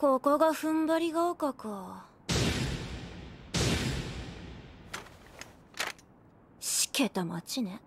ここが踏ん張りが丘かしけた町ね